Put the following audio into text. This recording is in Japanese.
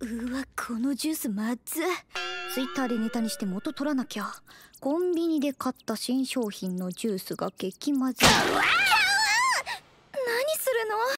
うわこのジュースまずツイッターでネタにして元取らなきゃコンビニで買った新商品のジュースが激まずい何するの